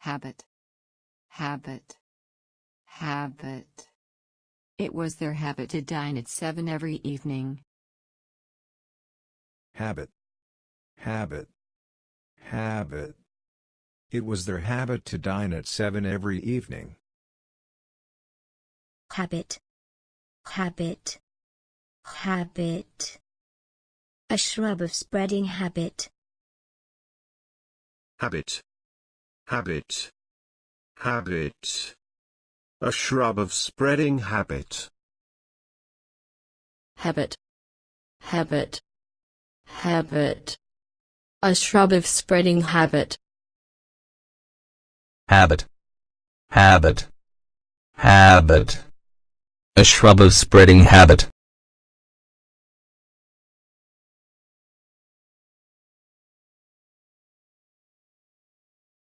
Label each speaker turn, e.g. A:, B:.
A: habit, habit, habit. It was their habit to dine at seven every evening.
B: Habit, habit, habit. It was their habit to dine at seven every evening.
C: Habit, habit, habit. A shrub of spreading habit.
B: Habit habit, habit, a shrub of spreading habit, habit, habit,
A: habit, a shrub of spreading habit,
B: habit, habit, habit, a shrub of spreading habit.